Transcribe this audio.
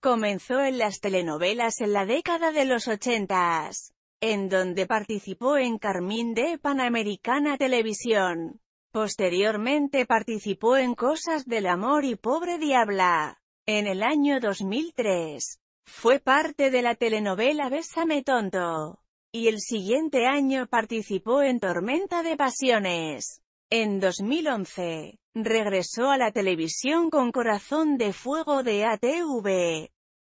Comenzó en las telenovelas en la década de los ochentas, en donde participó en Carmín de Panamericana Televisión. Posteriormente participó en Cosas del Amor y Pobre Diabla. En el año 2003, fue parte de la telenovela Bésame Tonto. Y el siguiente año participó en Tormenta de Pasiones. En 2011, Regresó a la televisión con Corazón de Fuego de ATV.